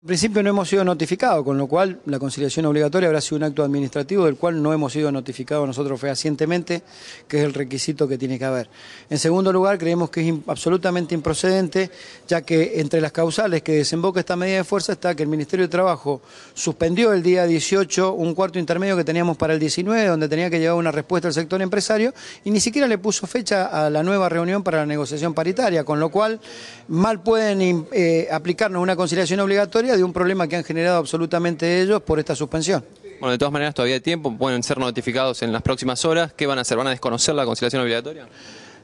En principio no hemos sido notificados, con lo cual la conciliación obligatoria habrá sido un acto administrativo del cual no hemos sido notificados nosotros fehacientemente, que es el requisito que tiene que haber. En segundo lugar, creemos que es absolutamente improcedente, ya que entre las causales que desemboca esta medida de fuerza está que el Ministerio de Trabajo suspendió el día 18 un cuarto intermedio que teníamos para el 19, donde tenía que llevar una respuesta al sector empresario, y ni siquiera le puso fecha a la nueva reunión para la negociación paritaria, con lo cual mal pueden eh, aplicarnos una conciliación obligatoria de un problema que han generado absolutamente ellos por esta suspensión. Bueno, de todas maneras todavía hay tiempo, pueden ser notificados en las próximas horas. ¿Qué van a hacer? ¿Van a desconocer la conciliación obligatoria?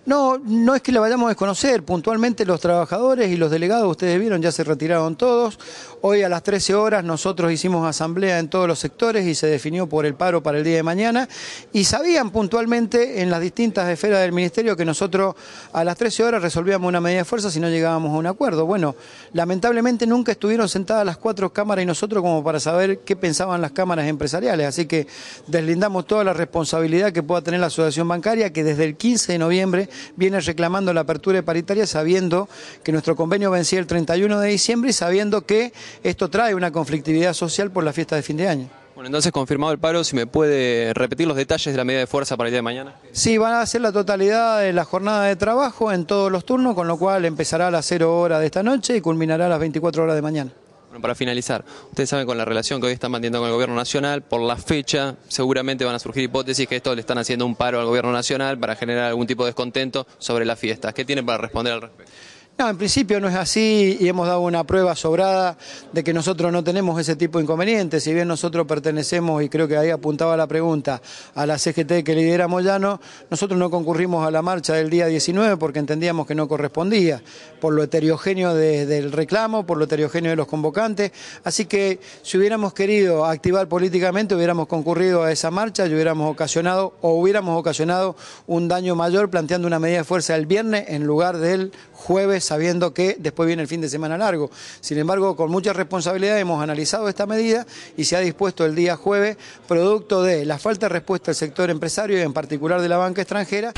No, no es que la vayamos a desconocer. Puntualmente los trabajadores y los delegados, ustedes vieron, ya se retiraron todos. Hoy a las 13 horas nosotros hicimos asamblea en todos los sectores y se definió por el paro para el día de mañana. Y sabían puntualmente en las distintas esferas del Ministerio que nosotros a las 13 horas resolvíamos una medida de fuerza si no llegábamos a un acuerdo. Bueno, lamentablemente nunca estuvieron sentadas las cuatro cámaras y nosotros como para saber qué pensaban las cámaras empresariales. Así que deslindamos toda la responsabilidad que pueda tener la asociación bancaria que desde el 15 de noviembre viene reclamando la apertura de paritaria sabiendo que nuestro convenio vencía el 31 de diciembre y sabiendo que esto trae una conflictividad social por la fiesta de fin de año. Bueno, entonces confirmado el paro, si me puede repetir los detalles de la medida de fuerza para el día de mañana. Sí, van a hacer la totalidad de la jornada de trabajo en todos los turnos, con lo cual empezará a las 0 horas de esta noche y culminará a las 24 horas de mañana. Bueno, para finalizar, ustedes saben con la relación que hoy están manteniendo con el gobierno nacional, por la fecha seguramente van a surgir hipótesis que esto le están haciendo un paro al gobierno nacional para generar algún tipo de descontento sobre la fiesta. ¿Qué tienen para responder al respecto? No, en principio no es así y hemos dado una prueba sobrada de que nosotros no tenemos ese tipo de inconvenientes. Si bien nosotros pertenecemos, y creo que ahí apuntaba la pregunta, a la CGT que lidera Moyano, nosotros no concurrimos a la marcha del día 19 porque entendíamos que no correspondía, por lo heterogéneo del reclamo, por lo heterogéneo de los convocantes. Así que si hubiéramos querido activar políticamente, hubiéramos concurrido a esa marcha y hubiéramos ocasionado o hubiéramos ocasionado un daño mayor planteando una medida de fuerza el viernes en lugar del jueves sabiendo que después viene el fin de semana largo. Sin embargo, con mucha responsabilidad hemos analizado esta medida y se ha dispuesto el día jueves, producto de la falta de respuesta del sector empresario y en particular de la banca extranjera.